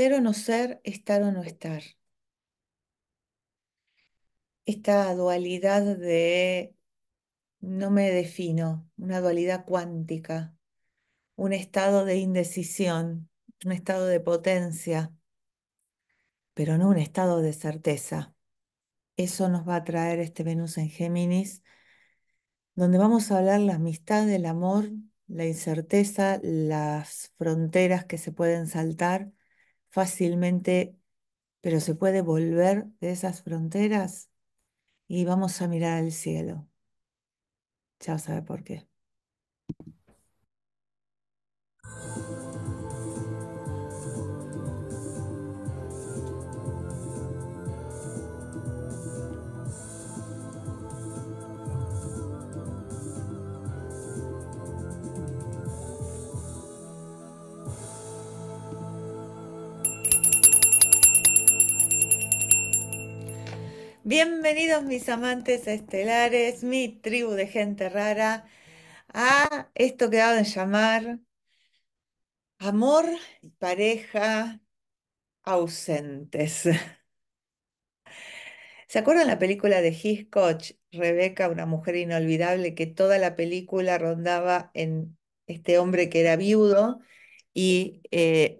Ser o no ser, estar o no estar. Esta dualidad de no me defino, una dualidad cuántica, un estado de indecisión, un estado de potencia, pero no un estado de certeza. Eso nos va a traer este Venus en Géminis, donde vamos a hablar la amistad, el amor, la incerteza, las fronteras que se pueden saltar fácilmente, pero se puede volver de esas fronteras y vamos a mirar al cielo. Ya sabe por qué. Bienvenidos mis amantes estelares, mi tribu de gente rara, a esto que en llamar amor y pareja ausentes. ¿Se acuerdan la película de Hitchcock, Rebeca, una mujer inolvidable, que toda la película rondaba en este hombre que era viudo y eh,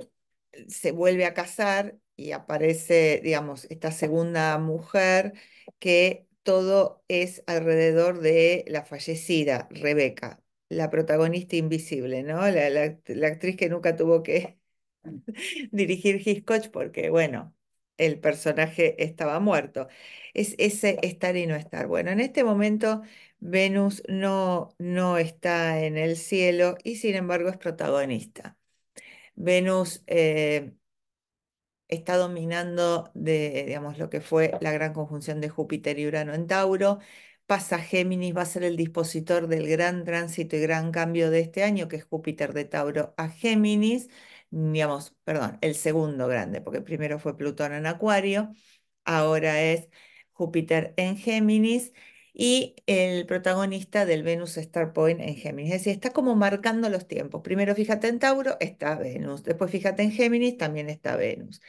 se vuelve a casar y aparece, digamos, esta segunda mujer que todo es alrededor de la fallecida, Rebeca, la protagonista invisible, ¿no? La, actriz que nunca tuvo que dirigir Hitchcock porque, bueno, el personaje estaba muerto. Es ese estar y no estar. Bueno, en este momento Venus no, no está en el cielo y sin embargo es protagonista. Venus eh, está dominando de, digamos, lo que fue la gran conjunción de Júpiter y Urano en Tauro. Pasa Géminis, va a ser el dispositor del gran tránsito y gran cambio de este año, que es Júpiter de Tauro a Géminis, digamos, perdón, el segundo grande, porque primero fue Plutón en Acuario, ahora es Júpiter en Géminis y el protagonista del Venus Star Point en Géminis. Es decir, está como marcando los tiempos. Primero fíjate en Tauro, está Venus. Después fíjate en Géminis, también está Venus.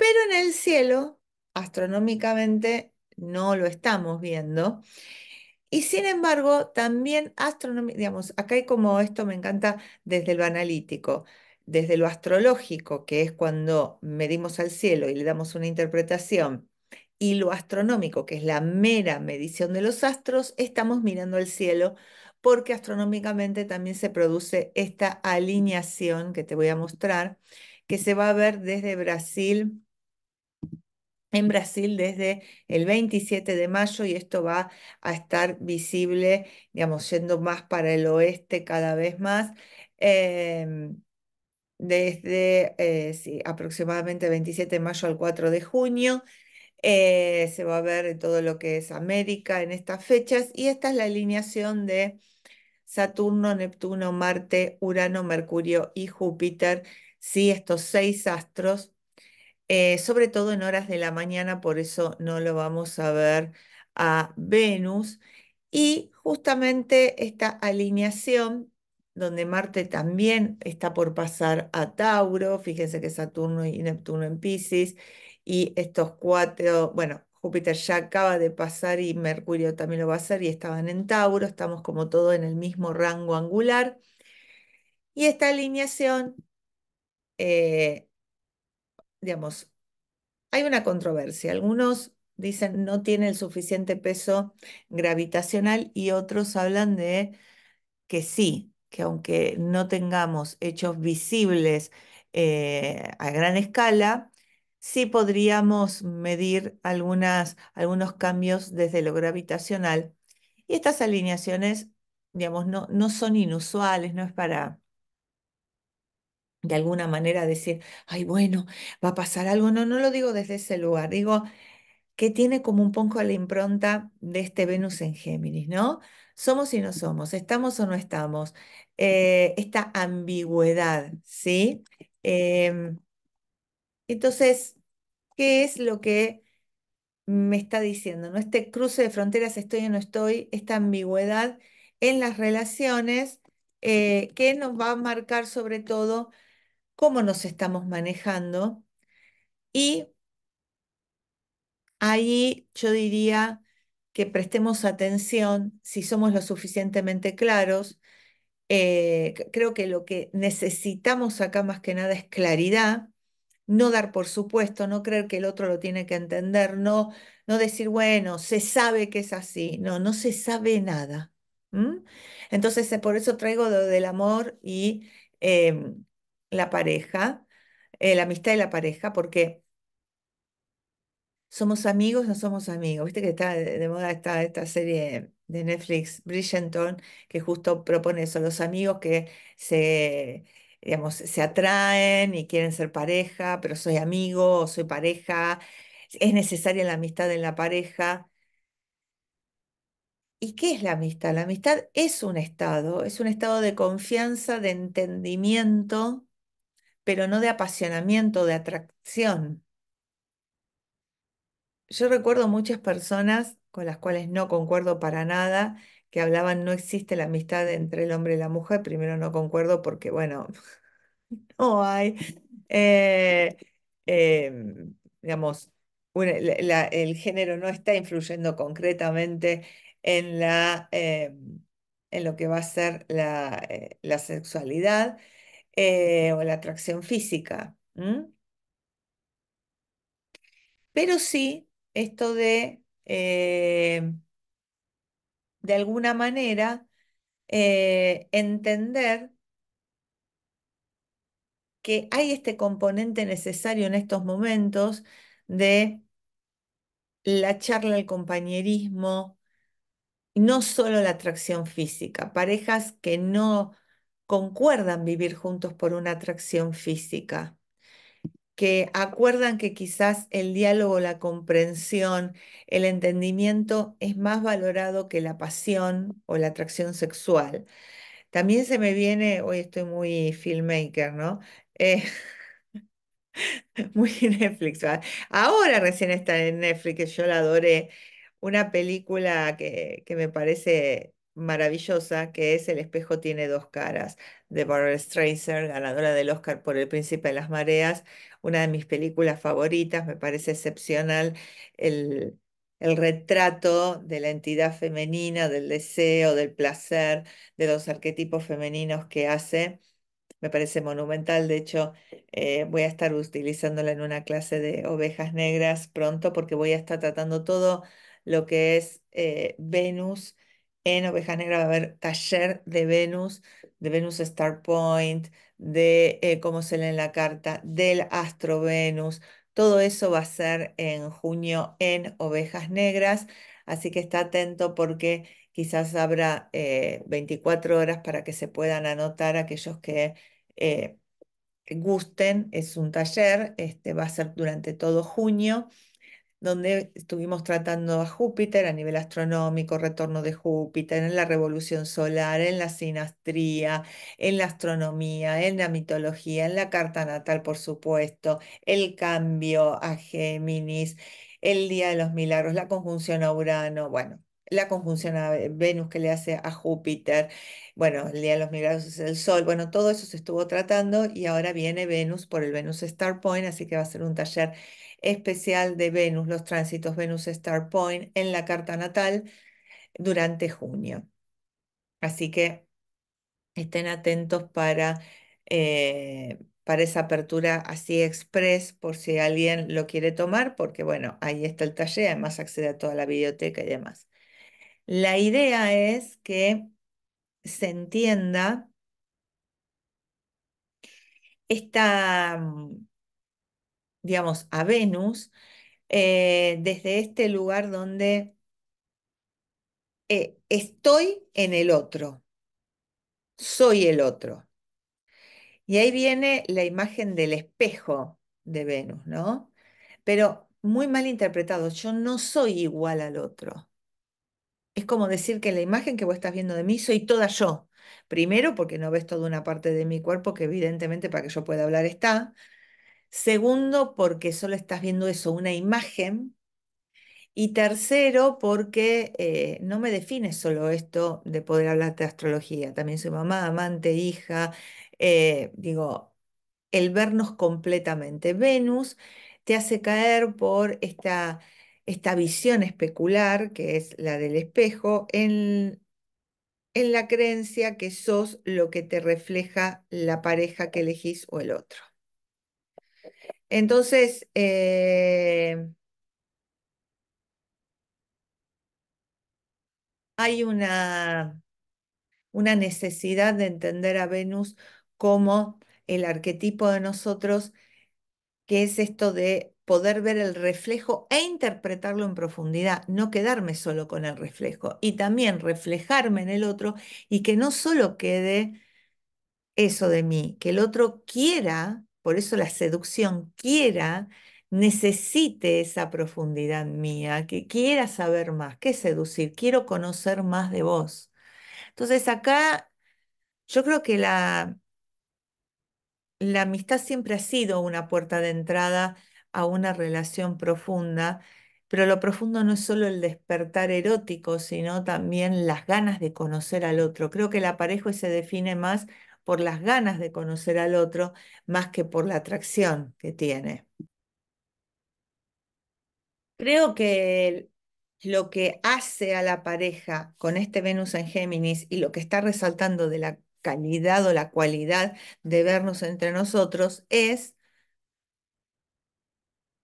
Pero en el cielo, astronómicamente, no lo estamos viendo. Y sin embargo, también digamos, acá hay como esto me encanta desde lo analítico, desde lo astrológico, que es cuando medimos al cielo y le damos una interpretación, y lo astronómico, que es la mera medición de los astros, estamos mirando al cielo porque astronómicamente también se produce esta alineación que te voy a mostrar, que se va a ver desde Brasil en Brasil desde el 27 de mayo y esto va a estar visible, digamos, yendo más para el oeste cada vez más. Em, desde eh, aproximadamente el aproximadamente 27 de mayo al 4 de junio. Eh, se va a ver todo lo que es América en estas fechas y esta es la alineación de Saturno, Neptuno, Marte, Urano, Mercurio y Júpiter. Sí, estos seis astros eh, sobre todo en horas de la mañana, por eso no lo vamos a ver a Venus. Y justamente esta alineación, donde Marte también está por pasar a Tauro, fíjense que Saturno y Neptuno en Pisces, y estos cuatro, bueno, Júpiter ya acaba de pasar y Mercurio también lo va a hacer y estaban en Tauro, estamos como todo en el mismo rango angular. Y esta alineación eh, digamos, hay una controversia. Algunos dicen no tiene el suficiente peso gravitacional y otros hablan de que sí, que aunque no tengamos hechos visibles eh, a gran escala, sí podríamos medir algunas, algunos cambios desde lo gravitacional. Y estas alineaciones, digamos, no, no son inusuales, no es para de alguna manera decir, ay, bueno, va a pasar algo. No, no lo digo desde ese lugar, digo que tiene como un poco la impronta de este Venus en Géminis, ¿no? Somos y no somos, estamos o no estamos. Eh, esta ambigüedad, ¿sí? Em, entonces, ¿qué es lo que me está diciendo? ¿no? Este cruce de fronteras, estoy o no estoy, esta ambigüedad en las relaciones eh, que nos va a marcar sobre todo cómo nos estamos manejando. Y ahí yo diría que prestemos atención si somos lo suficientemente claros. Eh, creo que lo que necesitamos acá más que nada es claridad, no dar por supuesto, no creer que el otro lo tiene que entender, no, no decir, bueno, se sabe que es así, no, no se sabe nada. Entonces, eh, por eso traigo del amor y em, la pareja, eh, la amistad y la pareja, porque somos amigos, no somos amigos. Viste que está de, moda esta serie de Netflix, Bridgerton, que justo propone eso, los amigos que se, digamos, se atraen y quieren ser pareja, pero soy amigo, soy pareja, es necesaria la amistad en la pareja. ¿Y qué es la amistad? La amistad es un estado, es un estado de confianza, de entendimiento, pero no de apasionamiento, de atracción. Yo recuerdo muchas personas con las cuales no concuerdo para nada, que hablaban no existe la amistad entre el hombre y la mujer. Primero no concuerdo porque, bueno, no hay, eh, em, digamos, el género no está influyendo concretamente en, la, em, en lo que va a ser la eh, sexualidad. Eh, o la atracción física. Pero sí, esto de, eh, de alguna manera, eh, entender que hay este componente necesario en estos momentos de la charla, el compañerismo, no solo la atracción física, parejas que no concuerdan vivir juntos por una atracción física, que acuerdan que quizás el diálogo, la comprensión, el entendimiento es más valorado que la pasión o la atracción sexual. También se me viene, hoy estoy muy filmmaker, ¿no? Eh, muy Netflix. Ahora recién está en Netflix, yo la adoré. Una película que, que me parece maravillosa que es El espejo tiene dos caras, de Barbara Streisand, ganadora del Oscar por El Príncipe de las Mareas, una de mis películas favoritas, me parece excepcional el, retrato de la entidad femenina, del deseo, del placer, de los arquetipos femeninos que hace. Me parece monumental, de hecho eh, voy a estar utilizándola en una clase de ovejas negras pronto porque voy a estar tratando todo lo que es eh, Venus en Oveja Negra va a haber taller de Venus, de Venus Star Point, de eh, cómo se lee en la carta, del Astro Venus. Todo eso va a ser en junio en Ovejas Negras, así que está atento porque quizás habrá 24 eh, horas para que se puedan anotar aquellos que eh, gusten. Es un taller, este va a ser durante todo junio donde estuvimos tratando a Júpiter a nivel astronómico, retorno de Júpiter, en la revolución solar, en la sinastría, en la astronomía, en la mitología, en la carta natal, por supuesto, el cambio a Géminis, el Día de los Milagros, la conjunción a Urano, bueno, la conjunción a Venus que le hace a Júpiter, bueno, el Día de los Milagros es el Sol, bueno, todo eso se estuvo tratando y ahora viene Venus por el Venus Star Point, así que va a ser un taller especial de Venus, los tránsitos Venus Star Point en la carta natal durante junio. Así que estén atentos para, eh, para esa apertura así express, por si alguien lo quiere tomar, porque bueno, ahí está el taller, además accede a toda la biblioteca y demás. La idea es que se entienda esta, digamos, a Venus, eh, desde este lugar donde eh, estoy en el otro, soy el otro. Y ahí viene la imagen del espejo de Venus, ¿no? Pero muy mal interpretado, yo no soy igual al otro. Es como decir que la imagen que vos estás viendo de mí soy toda yo. Primero, porque no ves toda una parte de mi cuerpo que evidentemente para que yo pueda hablar está. Segundo, porque solo estás viendo eso, una imagen. Y tercero, porque eh, no me define solo esto de poder hablar de astrología. También soy mamá, amante, hija. Eh, digo, el vernos completamente. Venus te hace caer por esta, esta visión especular, que es la del espejo, en, en la creencia que sos lo que te refleja la pareja que elegís o el otro. Entonces, eh, hay una, una necesidad de entender a Venus como el arquetipo de nosotros, que es esto de poder ver el reflejo e interpretarlo en profundidad, no quedarme solo con el reflejo y también reflejarme en el otro y que no solo quede eso de mí, que el otro quiera por eso la seducción quiera, necesite esa profundidad mía, que quiera saber más, que seducir, quiero conocer más de vos. Entonces acá yo creo que la, la amistad siempre ha sido una puerta de entrada a una relación profunda, pero lo profundo no es solo el despertar erótico, sino también las ganas de conocer al otro. Creo que el aparejo se define más por las ganas de conocer al otro más que por la atracción que tiene. Creo que lo que hace a la pareja con este Venus en Géminis y lo que está resaltando de la calidad o la cualidad de vernos entre nosotros es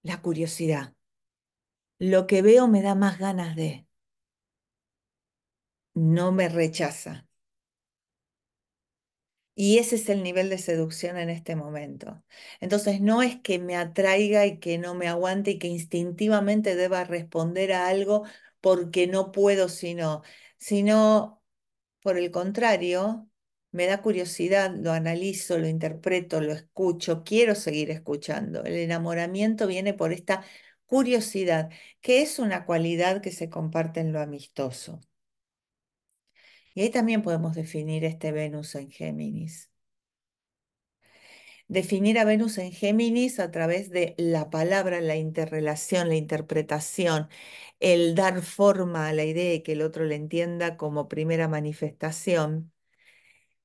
la curiosidad. Lo que veo me da más ganas de. No me rechaza, y ese es el nivel de seducción en este momento. Entonces no es que me atraiga y que no me aguante y que instintivamente deba responder a algo porque no puedo, sino, sino por el contrario, me da curiosidad, lo analizo, lo interpreto, lo escucho, quiero seguir escuchando. El enamoramiento viene por esta curiosidad, que es una cualidad que se comparte en lo amistoso. Y ahí también podemos definir este Venus en Géminis. Definir a Venus en Géminis a través de la palabra, la interrelación, la interpretación, el dar forma a la idea y que el otro le entienda como primera manifestación.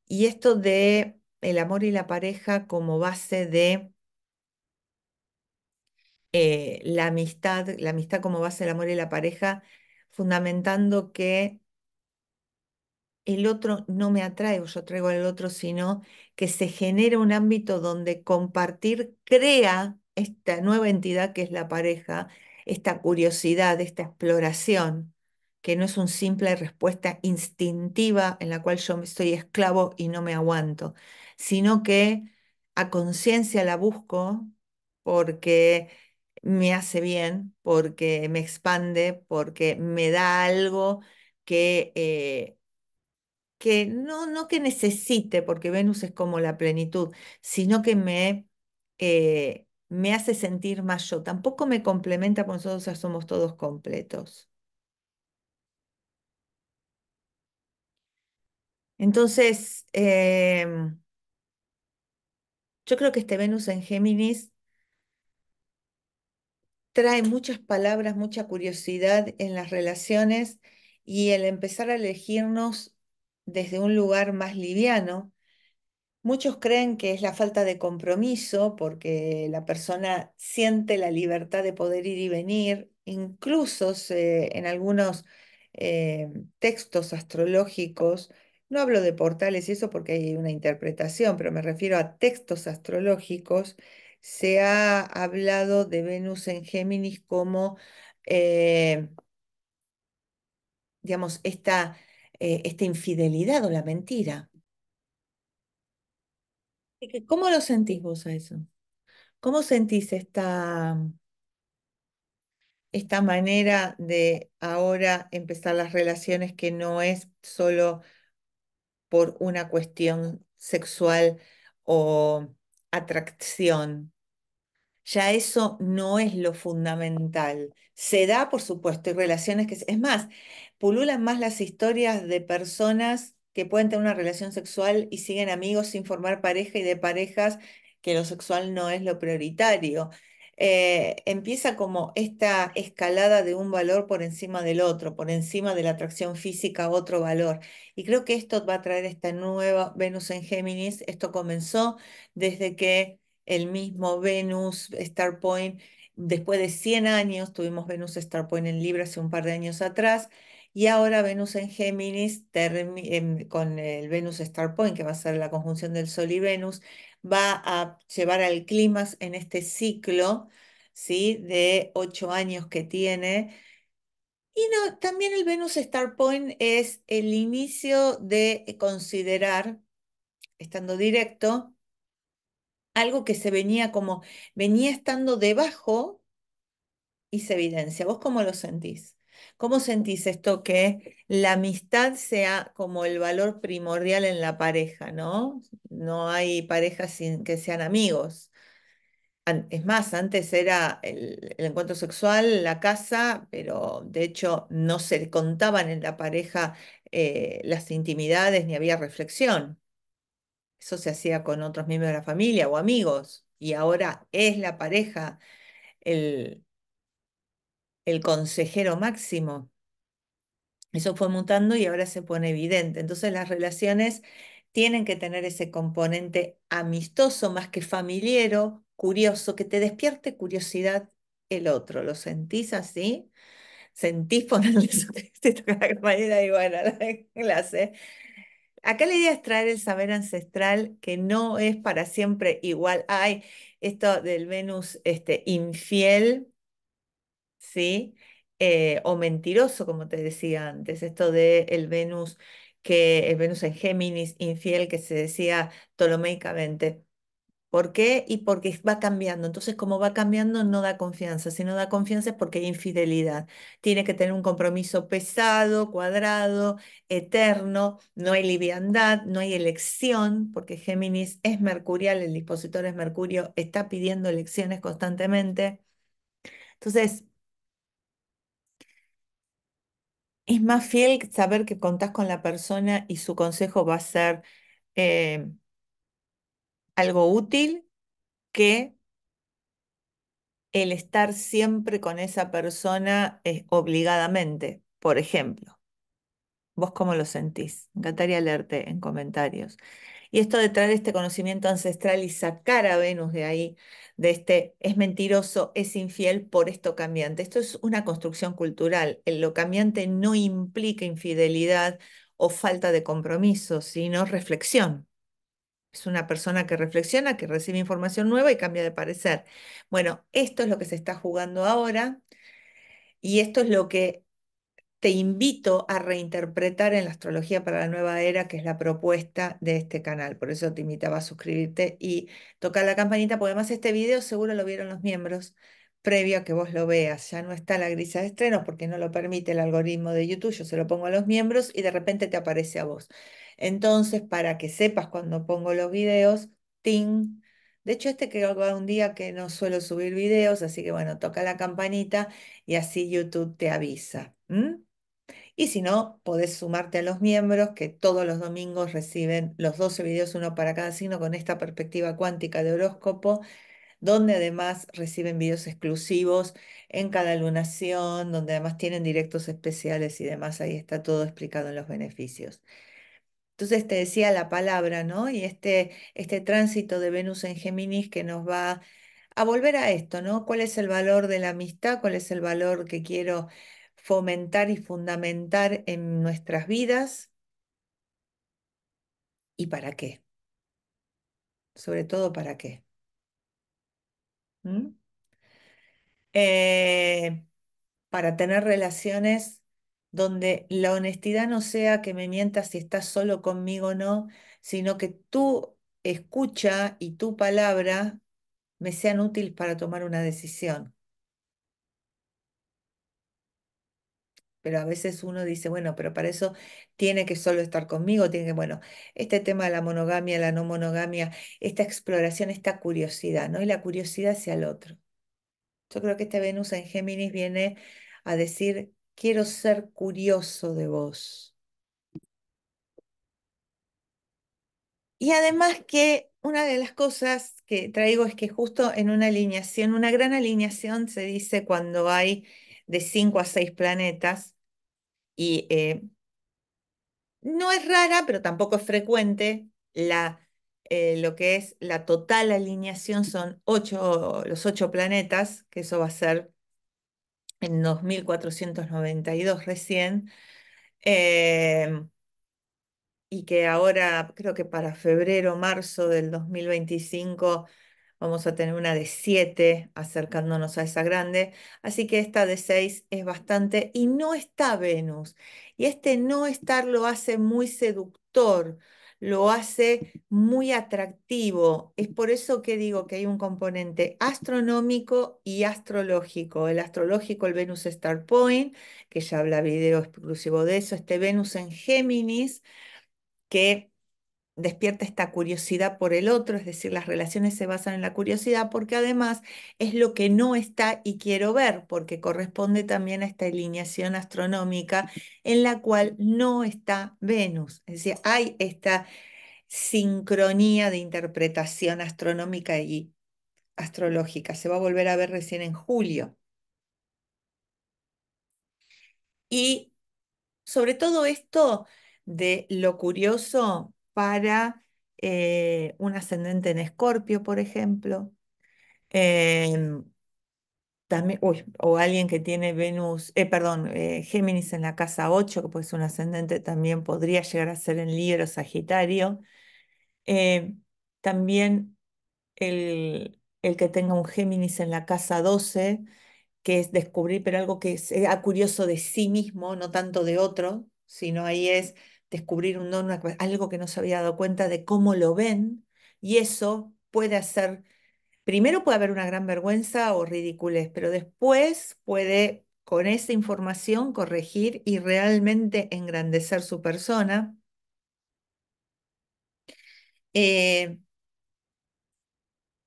Y esto de el amor y la pareja como base de eh, la amistad, la amistad como base del amor y la pareja, fundamentando que el otro no me atrae o yo traigo al otro, sino que se genera un ámbito donde compartir crea esta nueva entidad que es la pareja, esta curiosidad, esta exploración, que no es una simple respuesta instintiva en la cual yo estoy esclavo y no me aguanto, sino que a conciencia la busco porque me hace bien, porque me expande, porque me da algo que eh, que no, no que necesite, porque Venus es como la plenitud, sino que me, eh, me hace sentir más yo. Tampoco me complementa, porque nosotros ya somos todos completos. Entonces, em, yo creo que este Venus en Géminis trae muchas palabras, mucha curiosidad en las relaciones y el empezar a elegirnos desde un lugar más liviano. Muchos creen que es la falta de compromiso porque la persona siente la libertad de poder ir y venir. Incluso en algunos eh, textos astrológicos, no hablo de portales y eso porque hay una interpretación, pero me refiero a textos astrológicos, se ha hablado de Venus en Géminis como, eh, digamos, esta eh, esta infidelidad o la mentira. ¿Cómo lo sentís vos a eso? ¿Cómo sentís esta, esta manera de ahora empezar las relaciones que no es solo por una cuestión sexual o atracción, ya eso no es lo fundamental. Se da, por supuesto, y relaciones que... Es más, pululan más las historias de personas que pueden tener una relación sexual y siguen amigos sin formar pareja y de parejas que lo sexual no es lo prioritario. Eh, empieza como esta escalada de un valor por encima del otro, por encima de la atracción física a otro valor. Y creo que esto va a traer esta nueva Venus en Géminis. Esto comenzó desde que el mismo Venus Star Point. Después de 100 años, tuvimos Venus Star Point en Libra hace un par de años atrás, y ahora Venus en Géminis, em, con el Venus Star Point, que va a ser la conjunción del Sol y Venus, va a llevar al clima en este ciclo ¿sí? de 8 años que tiene. Y no, también el Venus Star Point es el inicio de considerar, estando directo, algo que se venía como, venía estando debajo y se evidencia. ¿Vos cómo lo sentís? ¿Cómo sentís esto que la amistad sea como el valor primordial en la pareja, no? No hay parejas sin que sean amigos. Es más, antes era el, encuentro sexual, la casa, pero de hecho no se contaban en la pareja eh, las intimidades ni había reflexión. Eso se hacía con otros miembros de la familia o amigos y ahora es la pareja el, el consejero máximo. Eso fue mutando y ahora se pone evidente. Entonces las relaciones tienen que tener ese componente amistoso más que familiero, curioso, que te despierte curiosidad el otro. ¿Lo sentís así? ¿Sentís ponerle su manera y bueno, la clase? Acá la idea es traer el saber ancestral que no es para siempre igual. Hay esto del Venus este, infiel, ¿sí? Eh, o mentiroso, como te decía antes, esto del Venus que el Venus en Géminis infiel que se decía Ptolomeicamente, ¿Por qué? Y porque va cambiando. Entonces, como va cambiando, no da confianza. Si no da confianza es porque hay infidelidad. Tiene que tener un compromiso pesado, cuadrado, eterno. No hay liviandad, no hay elección, porque Géminis es mercurial, el dispositor es Mercurio, está pidiendo elecciones constantemente. Entonces, es más fiel saber que contás con la persona y su consejo va a ser... Eh, algo útil que el estar siempre con esa persona es eh, obligadamente, por ejemplo. ¿Vos cómo lo sentís? Me encantaría leerte en comentarios. Y esto de traer este conocimiento ancestral y sacar a Venus de ahí, de este es mentiroso, es infiel por esto cambiante. Esto es una construcción cultural. Lo cambiante no implica infidelidad o falta de compromiso, sino reflexión. Es una persona que reflexiona, que recibe información nueva y cambia de parecer. Bueno, esto es lo que se está jugando ahora y esto es lo que te invito a reinterpretar en la astrología para la nueva era, que es la propuesta de este canal. Por eso te invitaba a suscribirte y tocar la campanita, porque además este video seguro lo vieron los miembros previo a que vos lo veas. Ya no está la grisa de estreno, porque no lo permite el algoritmo de YouTube. Yo se lo pongo a los miembros y de repente te aparece a vos. Entonces, para que sepas cuando pongo los videos, ting. De hecho, este creo que un día que no suelo subir videos, así que bueno, toca la campanita y así YouTube te avisa. Y si no, podés sumarte a los miembros que todos los domingos reciben los 12 videos, uno para cada signo, con esta perspectiva cuántica de horóscopo donde además reciben vídeos exclusivos en cada lunación, donde además tienen directos especiales y demás, ahí está todo explicado en los beneficios. Entonces te decía la palabra, ¿no? Y este, este tránsito de Venus en Géminis que nos va a volver a esto, ¿no? ¿Cuál es el valor de la amistad? ¿Cuál es el valor que quiero fomentar y fundamentar en nuestras vidas? ¿Y para qué? Sobre todo, ¿para qué? ¿Mm? Eh, para tener relaciones donde la honestidad no sea que me mientas si estás solo conmigo o no, sino que tú escucha y tu palabra me sean útiles para tomar una decisión. pero a veces uno dice, bueno, pero para eso tiene que solo estar conmigo, tiene que, bueno, este tema de la monogamia, la no monogamia, esta exploración, esta curiosidad, ¿no? Y la curiosidad hacia el otro. Yo creo que este Venus en Géminis viene a decir, quiero ser curioso de vos. Y además que una de las cosas que traigo es que justo en una alineación, una gran alineación se dice cuando hay de 5 a 6 planetas y eh, no es rara, pero tampoco es frecuente la, eh, lo que es la total alineación, son ocho, los ocho planetas, que eso va a ser en 2492 recién, em, y que ahora creo que para febrero, marzo del 2025 vamos a tener una de 7 acercándonos a esa grande, así que esta de 6 es bastante y no está Venus. Y este no estar lo hace muy seductor, lo hace muy atractivo. Es por eso que digo que hay un componente astronómico y astrológico. El astrológico, el Venus Star Point, que ya habla video exclusivo de eso, este Venus en Géminis, que despierta esta curiosidad por el otro, es decir, las relaciones se basan en la curiosidad porque además es lo que no está y quiero ver, porque corresponde también a esta alineación astronómica en la cual no está Venus. Es decir, hay esta sincronía de interpretación astronómica y astrológica. Se va a volver a ver recién en julio. Y sobre todo esto de lo curioso para eh, un ascendente en Escorpio, por ejemplo. Em, también, o alguien que tiene Venus, eh, perdón, eh, Géminis en la casa 8, que puede un ascendente, también podría llegar a ser en Libro Sagitario. también el, el, que tenga un Géminis en la casa 12, que es descubrir, pero algo que sea ah, curioso de sí mismo, no tanto de otro, sino ahí es descubrir un don, algo que no se había dado cuenta de cómo lo ven, y eso puede hacer, primero puede haber una gran vergüenza o ridiculez, pero después puede con esa información corregir y realmente engrandecer su persona. Eh,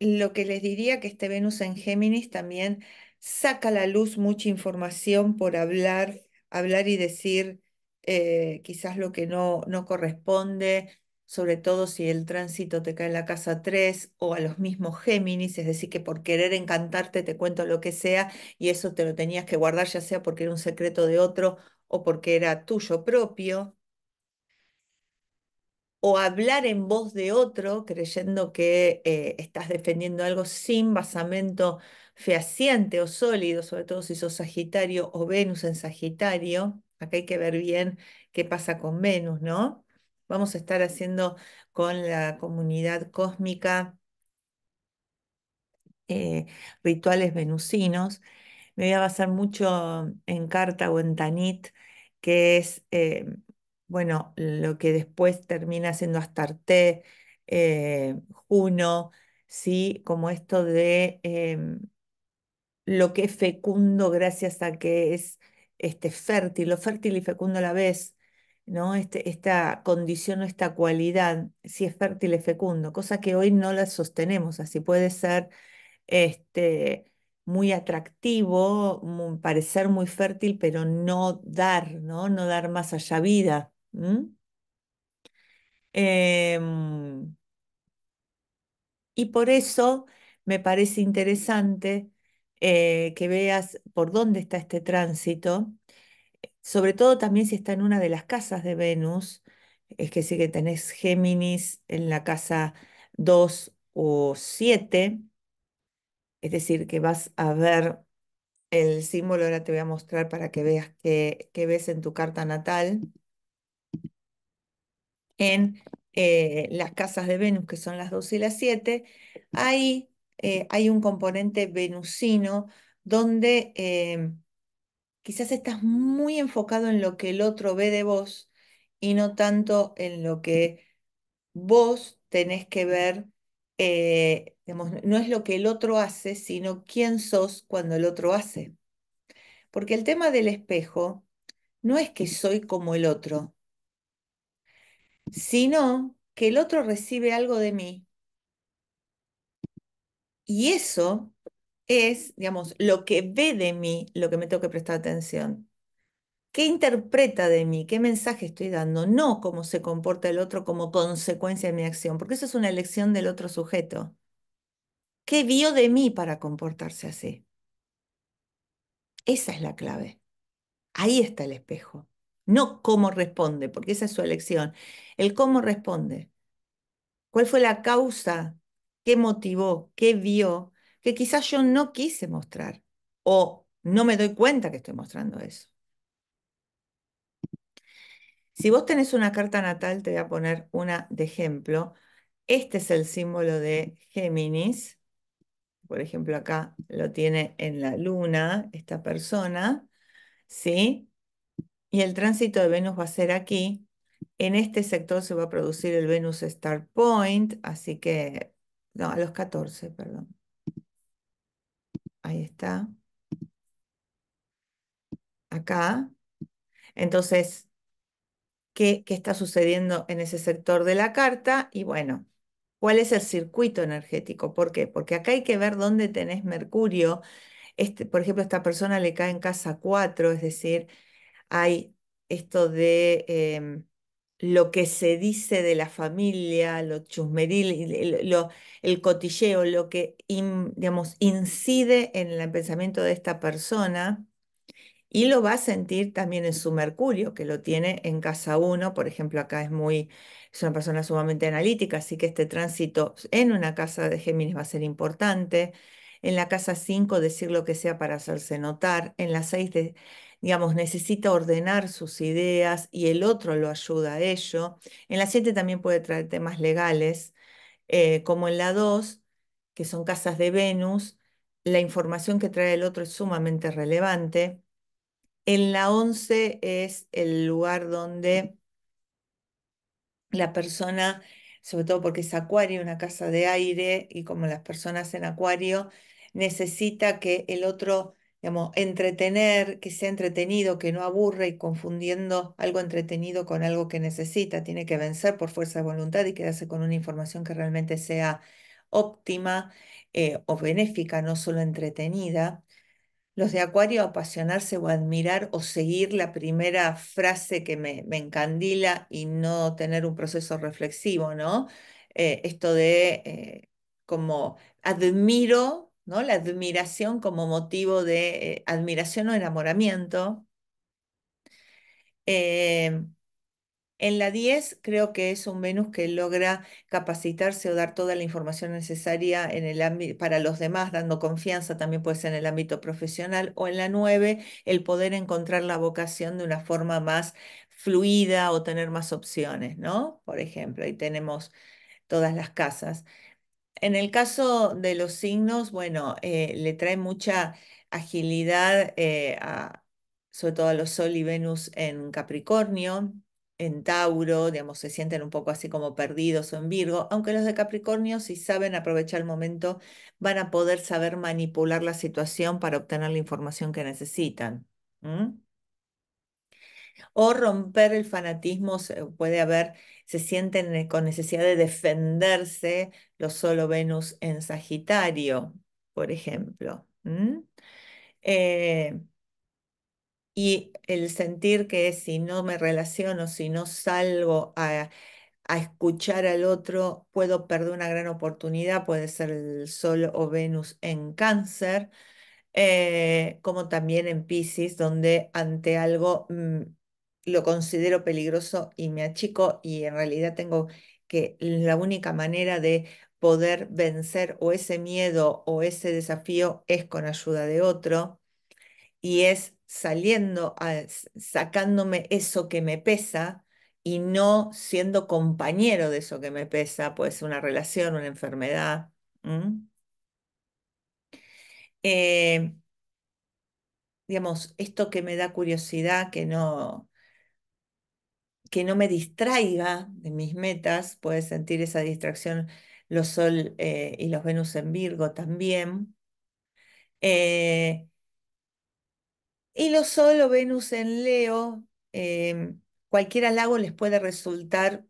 lo que les diría que este Venus en Géminis también saca a la luz mucha información por hablar, hablar y decir eh, quizás lo que no, corresponde, sobre todo si el tránsito te cae en la casa 3 o a los mismos Géminis, es decir, que por querer encantarte te cuento lo que sea y eso te lo tenías que guardar, ya sea porque era un secreto de otro o porque era tuyo propio. O hablar en voz de otro creyendo que eh, estás defendiendo algo sin basamento fehaciente o sólido, sobre todo si sos Sagitario o Venus en Sagitario Acá hay que ver bien qué pasa con Venus, ¿no? Vamos a estar haciendo con la comunidad cósmica eh, rituales venusinos. Me voy a basar mucho en Carta o en Tanit, que es, eh, bueno, lo que después termina siendo Astarte, eh, Juno, ¿sí? Como esto de em, lo que es fecundo gracias a que es este, fértil lo fértil y fecundo a la vez, ¿no? Este, esta condición o esta cualidad, si es fértil es fecundo, cosa que hoy no la sostenemos, así puede ser este, muy atractivo, parecer muy fértil, pero no dar, ¿no? No dar más allá vida. Em, y por eso me parece interesante eh, que veas por dónde está este tránsito, sobre todo también si está en una de las casas de Venus, es que si que tenés Géminis en la casa 2 o 7, es decir, que vas a ver el símbolo, ahora te voy a mostrar para que veas qué, ves en tu carta natal, en eh, las casas de Venus, que son las 2 y las 7, ahí eh, hay un componente venusino donde eh, quizás estás muy enfocado en lo que el otro ve de vos y no tanto en lo que vos tenés que ver. Eh, no es lo que el otro hace, sino quién sos cuando el otro hace. Porque el tema del espejo no es que soy como el otro, sino que el otro recibe algo de mí y eso es, digamos, lo que ve de mí, lo que me tengo que prestar atención. ¿Qué interpreta de mí? ¿Qué mensaje estoy dando? No cómo se comporta el otro como consecuencia de mi acción, porque eso es una elección del otro sujeto. ¿Qué vio de mí para comportarse así? Esa es la clave. Ahí está el espejo. No cómo responde, porque esa es su elección. El cómo responde. ¿Cuál fue la causa qué motivó, qué vio, que quizás yo no quise mostrar o no me doy cuenta que estoy mostrando eso. Si vos tenés una carta natal, te voy a poner una de ejemplo. Este es el símbolo de Géminis. Por ejemplo, acá lo tiene en la luna esta persona. ¿Sí? Y el tránsito de Venus va a ser aquí. En este sector se va a producir el Venus Star Point, así que no, a los 14, perdón. Ahí está. Acá. Entonces, ¿qué, ¿qué, está sucediendo en ese sector de la carta? Y bueno, ¿cuál es el circuito energético? ¿Por qué? Porque acá hay que ver dónde tenés Mercurio. Este, por ejemplo, a esta persona le cae en casa 4, es decir, hay esto de... Em, lo que se dice de la familia, lo chusmeril, el, lo, el cotilleo, lo que digamos, incide en el pensamiento de esta persona y lo va a sentir también en su Mercurio, que lo tiene en casa 1, por ejemplo, acá es muy es una persona sumamente analítica, así que este tránsito en una casa de Géminis va a ser importante. En la casa 5 decir lo que sea para hacerse notar, en la 6 digamos, necesita ordenar sus ideas y el otro lo ayuda a ello. En la 7 también puede traer temas legales, eh, como en la 2, que son casas de Venus, la información que trae el otro es sumamente relevante. En la 11 es el lugar donde la persona, sobre todo porque es acuario, una casa de aire, y como las personas en acuario, necesita que el otro entretener, que sea entretenido, que no aburre y confundiendo algo entretenido con algo que necesita. Tiene que vencer por fuerza de voluntad y quedarse con una información que realmente sea óptima eh, o benéfica, no solo entretenida. Los de Acuario apasionarse o admirar o seguir la primera frase que me, encandila y no tener un proceso reflexivo, ¿no? Eh, esto de eh, como admiro ¿no? La admiración como motivo de eh, admiración o enamoramiento. Eh, en la 10 creo que es un Venus que logra capacitarse o dar toda la información necesaria para los demás, dando confianza también puede ser en el ámbito profesional. O en la 9 el poder encontrar la vocación de una forma más fluida o tener más opciones, ¿no? Por ejemplo, ahí tenemos todas las casas. En el caso de los signos, bueno, eh, le trae mucha agilidad, eh, a, sobre todo a los Sol y Venus en Capricornio, en Tauro, digamos, se sienten un poco así como perdidos o en Virgo, aunque los de Capricornio, si saben aprovechar el momento, van a poder saber manipular la situación para obtener la información que necesitan o romper el fanatismo, puede haber, se sienten eh, con necesidad de defenderse los solo Venus en Sagitario, por ejemplo. Eh, y el sentir que si no me relaciono, si no salgo a, escuchar al otro, puedo perder una gran oportunidad, puede ser el Sol o Venus en cáncer. Eh, como también en Pisces, donde ante algo mm, lo considero peligroso y me achico y en realidad tengo que la única manera de poder vencer o ese miedo o ese desafío es con ayuda de otro y es saliendo, sacándome eso que me pesa y no siendo compañero de eso que me pesa, puede ser una relación, una enfermedad. Eh, digamos, esto que me da curiosidad, que no, que no me distraiga de mis metas, puede sentir esa distracción los Sol eh, y los Venus en Virgo también. Eh, y los Sol o Venus en Leo, em, cualquier halago les puede resultar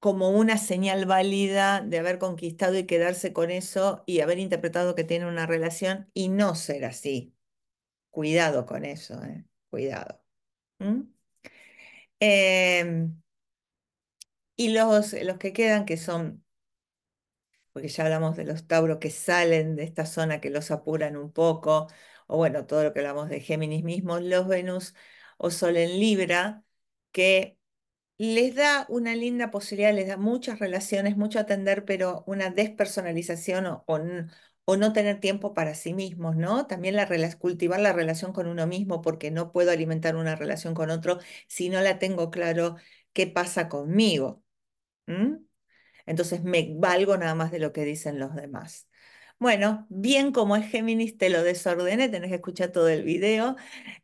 como una señal válida de haber conquistado y quedarse con eso y haber interpretado que tiene una relación y no ser así. Cuidado con eso, eh, cuidado. Em, y los, los que quedan, que son, porque ya hablamos de los Tauros que salen de esta zona, que los apuran un poco, o bueno, todo lo que hablamos de Géminis mismos, los Venus o Sol en Libra, que les da una linda posibilidad, les da muchas relaciones, mucho atender, pero una despersonalización o, o, o no tener tiempo para sí mismos, ¿no? También la cultivar la relación con uno mismo, porque no puedo alimentar una relación con otro si no la tengo claro qué pasa conmigo. Entonces me valgo nada más de lo que dicen los demás. Bueno, bien como es Géminis, te lo desordené, tenés que escuchar todo el video.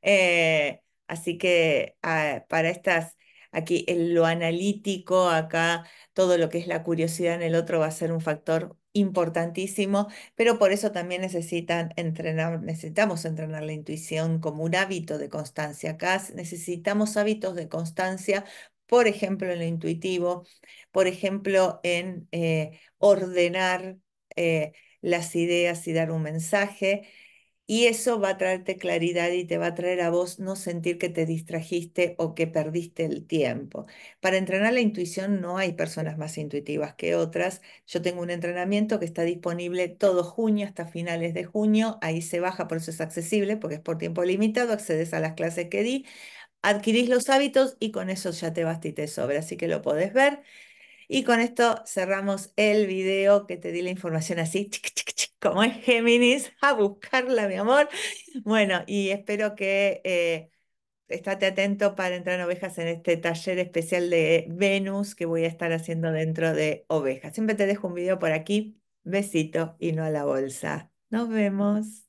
Eh, así que ah, para estas, aquí en lo analítico, acá todo lo que es la curiosidad en el otro va a ser un factor importantísimo, pero por eso también necesitan entrenar, necesitamos entrenar la intuición como un hábito de constancia. necesitamos hábitos de constancia, por ejemplo, en lo intuitivo, por ejemplo, en eh, ordenar eh, las ideas y dar un mensaje. Y eso va a traerte claridad y te va a traer a vos no sentir que te distrajiste o que perdiste el tiempo. Para entrenar la intuición no hay personas más intuitivas que otras. Yo tengo un entrenamiento que está disponible todo junio hasta finales de junio. Ahí se baja, por eso es accesible, porque es por tiempo limitado. Accedes a las clases que di, adquirís los hábitos y con eso ya te basta y te sobra. Así que lo podés ver. Y con esto cerramos el video que te di la información así, como es Géminis, a buscarla, mi amor. Bueno, y espero que eh, estate atento para entrar en ovejas en este taller especial de Venus que voy a estar haciendo dentro de ovejas. Siempre te dejo un video por aquí. Besito y no a la bolsa. Nos vemos.